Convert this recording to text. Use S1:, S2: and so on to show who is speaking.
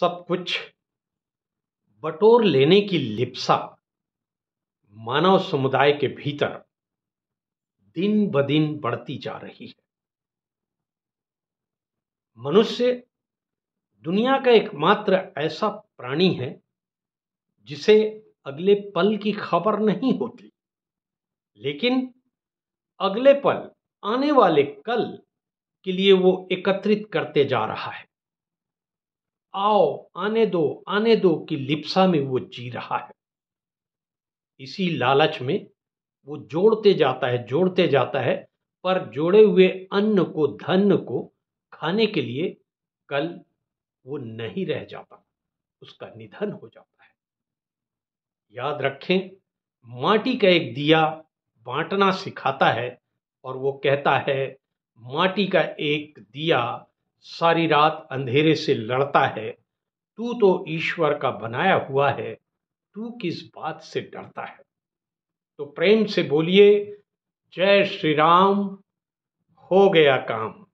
S1: सब कुछ बटोर लेने की लिप्सा मानव समुदाय के भीतर दिन ब दिन बढ़ती जा रही है मनुष्य दुनिया का एकमात्र ऐसा प्राणी है जिसे अगले पल की खबर नहीं होती लेकिन अगले पल आने वाले कल के लिए वो एकत्रित करते जा रहा है आओ आने दो आने दो की लिप्सा में वो जी रहा है इसी लालच में वो जोड़ते जाता है जोड़ते जाता है पर जोड़े हुए अन्न को धन को खाने के लिए कल वो नहीं रह जाता उसका निधन हो जाता है याद रखें माटी का एक दिया बांटना सिखाता है और वो कहता है माटी का एक दिया सारी रात अंधेरे से लड़ता है तू तो ईश्वर का बनाया हुआ है तू किस बात से डरता है तो प्रेम से बोलिए जय श्री राम हो गया काम